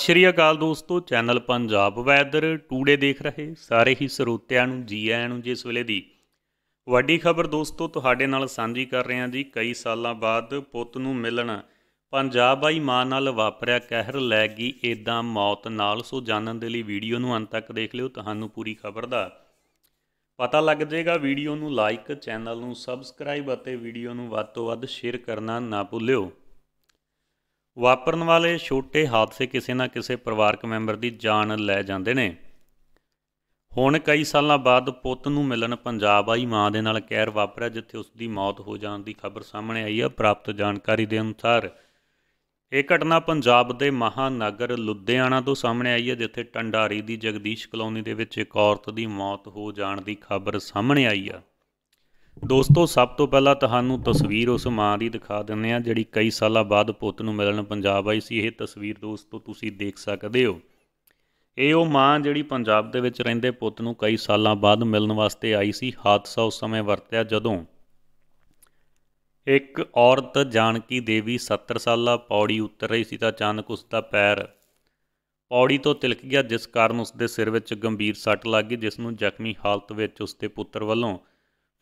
ਸ਼੍ਰੀ ਅਕਾਲ ਦੋਸਤੋ channel Punjab weather today ਦੇਖ ਰਹੇ ਸਾਰੇ ਹੀ ਸਰੋਤਿਆਂ ਨੂੰ ਜੀ ਆਇਆਂ ਨੂੰ ਜਿਸ ਵੇਲੇ ਦੀ ਵੱਡੀ ਖਬਰ ਦੋਸਤੋ ਤੁਹਾਡੇ ਨਾਲ ਸਾਂਝੀ ਕਰ ਰਹੇ ਹਾਂ ਜੀ ਕਈ ਸਾਲਾਂ ਬਾਅਦ ਪੁੱਤ ਨੂੰ ਮਿਲਣ ਪੰਜਾਬ ਆਈ ਮਾਂ ਨਾਲ ਵਾਪਰਿਆ ਕਹਿਰ ਲੈ ਗਈ ਇਦਾਂ ਮੌਤ ਨਾਲ ਸੋ ਜਾਣਨ ਦੇ ਲਈ ਵੀਡੀਓ ਨੂੰ ਅੰਤ ਤੱਕ ਦੇਖ ਲਿਓ ਤੁਹਾਨੂੰ ਪੂਰੀ ਖਬਰ ਦਾ ਪਤਾ ਲੱਗ ਜਾਏਗਾ ਵੀਡੀਓ ਨੂੰ ਲਾਈਕ ਚੈਨਲ ਨੂੰ ਸਬਸਕ੍ਰਾਈਬ ਅਤੇ ਵੀਡੀਓ ਨੂੰ ਵੱਧ ਤੋਂ ਵੱਧ ਸ਼ੇਅਰ ਕਰਨਾ ਨਾ ਭੁੱਲਿਓ ਵਾਪਰਨ ਵਾਲੇ ਛੋਟੇ ਹਾਦਸੇ ਕਿਸੇ ਨਾ ਕਿਸੇ ਪਰਿਵਾਰਕ ਮੈਂਬਰ ਦੀ ਜਾਨ ਲੈ ਜਾਂਦੇ ਨੇ ਹੁਣ ਕਈ ਸਾਲਾਂ ਬਾਅਦ ਪੁੱਤ ਨੂੰ ਮਿਲਣ ਪੰਜਾਬ ਆਈ ਮਾਂ ਦੇ ਨਾਲ ਕਹਿਰ ਵਾਪਰਿਆ ਜਿੱਥੇ ਉਸ ਦੀ ਮੌਤ ਹੋ ਜਾਣ ਦੀ ਖਬਰ ਸਾਹਮਣੇ ਆਈ ਹੈ ਪ੍ਰਾਪਤ ਜਾਣਕਾਰੀ ਦੇ ਅਨੁਸਾਰ ਇਹ ਘਟਨਾ ਪੰਜਾਬ ਦੇ ਮਹਾਨਗਰ ਲੁਧਿਆਣਾ ਤੋਂ ਸਾਹਮਣੇ ਆਈ ਹੈ ਜਿੱਥੇ ਟੰਡਾਰੀ ਦੀ ਜਗਦੀਸ਼ ਕਲੋਨੀ ਦੇ ਵਿੱਚ ਇੱਕ ਔਰਤ ਦੀ ਮੌਤ ਹੋ ਜਾਣ ਦੀ ਖਬਰ ਸਾਹਮਣੇ ਆਈ ਹੈ ਦੋਸਤੋ ਸਭ ਤੋਂ ਪਹਿਲਾਂ ਤੁਹਾਨੂੰ ਤਸਵੀਰ ਉਸ ਮਾਂ ਦੀ ਦਿਖਾ ਦਿੰਨੇ ਆ ਜਿਹੜੀ ਕਈ ਸਾਲਾਂ ਬਾਅਦ ਪੁੱਤ ਨੂੰ ਮਿਲਣ ਪੰਜਾਬ ਆਈ ਸੀ ਇਹ ਤਸਵੀਰ ਦੋਸਤੋ ਤੁਸੀਂ ਦੇਖ ਸਕਦੇ ਹੋ ਇਹ ਉਹ ਮਾਂ ਜਿਹੜੀ ਪੰਜਾਬ ਦੇ ਵਿੱਚ ਰਹਿੰਦੇ ਪੁੱਤ ਨੂੰ ਕਈ ਸਾਲਾਂ ਬਾਅਦ ਮਿਲਣ ਵਾਸਤੇ ਆਈ ਸੀ ਹਾਦਸਾ ਉਸ ਸਮੇਂ ਵਰਤਿਆ ਜਦੋਂ ਇੱਕ ਔਰਤ ਜਾਨਕੀ ਦੇਵੀ 70 ਸਾਲਾ ਪੌੜੀ ਉੱਤਰ ਰਹੀ ਸੀ ਤਾਂ ਅਚਾਨਕ ਉਸ ਦਾ ਪੈਰ ਪੌੜੀ ਤੋਂ ਤਿਲਕ ਗਿਆ ਜਿਸ ਕਾਰਨ ਉਸ ਦੇ ਸਿਰ ਵਿੱਚ ਗੰਭੀਰ ਸੱਟ ਲੱਗ ਗਈ ਜਿਸ ਨੂੰ ਜ਼ਖਮੀ ਹਾਲਤ ਵਿੱਚ ਉਸ ਦੇ ਪੁੱਤਰ ਵੱਲੋਂ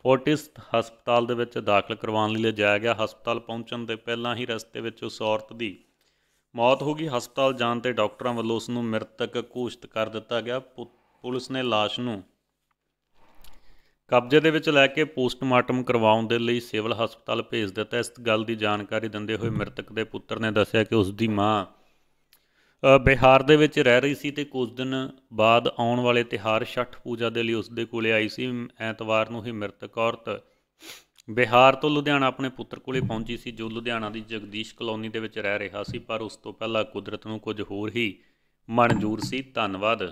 ਫੋਰਟਿਸ ਹਸਪਤਾਲ ਦੇ ਵਿੱਚ ਦਾਖਲ ਕਰਵਾਉਣ ਲਈ ਲਿਜਾਇਆ ਗਿਆ ਹਸਪਤਾਲ ਪਹੁੰਚਣ ਦੇ ਪਹਿਲਾਂ ਹੀ ਰਸਤੇ ਵਿੱਚ ਉਸ ਔਰਤ ਦੀ ਮੌਤ ਹੋ ਗਈ ਹਸਪਤਾਲ ਜਾਣ ਤੇ ਡਾਕਟਰਾਂ ਵੱਲੋਂ ਉਸ ਨੂੰ ਮ੍ਰਿਤਕ ਘੋਸ਼ਿਤ ਕਰ ਦਿੱਤਾ ਗਿਆ ਪੁਲਿਸ ਨੇ লাশ ਨੂੰ ਕਬਜ਼ੇ ਦੇ ਵਿੱਚ ਲੈ ਕੇ ਪੋਸਟਮਾਰਟਮ ਕਰਵਾਉਣ ਦੇ ਲਈ ਸਿਵਲ ਹਸਪਤਾਲ ਭੇਜ ਦਿੱਤਾ ਇਸ ਗੱਲ ਦੀ ਜਾਣਕਾਰੀ ਦਿੰਦੇ ਹੋਏ ਮ੍ਰਿਤਕ ਦੇ ਪੁੱਤਰ ਨੇ ਦੱਸਿਆ ਕਿ ਉਸ ਦੀ ਮਾਂ ਬਿਹਾਰ ਦੇ ਵਿੱਚ ਰਹਿ ਰਹੀ ਸੀ ਤੇ ਕੁਝ ਦਿਨ ਬਾਅਦ ਆਉਣ ਵਾਲੇ ਤਿਹਾਰ ਛਠ ਪੂਜਾ ਦੇ ਲਈ ਉਸ ਦੇ ਕੋਲੇ ਆਈ ਸੀ ਐਤਵਾਰ ਨੂੰ ਹੀ ਮ੍ਰਿਤਕ ਔਰਤ ਬਿਹਾਰ ਤੋਂ ਲੁਧਿਆਣਾ ਆਪਣੇ ਪੁੱਤਰ ਕੋਲੇ ਪਹੁੰਚੀ ਸੀ ਜੋ ਲੁਧਿਆਣਾ ਦੀ ਜਗਦੀਸ਼ ਕਲੋਨੀ ਦੇ ਵਿੱਚ ਰਹਿ ਰਿਹਾ ਸੀ ਪਰ ਉਸ ਤੋਂ ਪਹਿਲਾਂ ਕੁਦਰਤ ਨੂੰ ਕੁਝ ਹੋਰ ਹੀ ਮਨਜ਼ੂਰ ਸੀ ਧੰਨਵਾਦ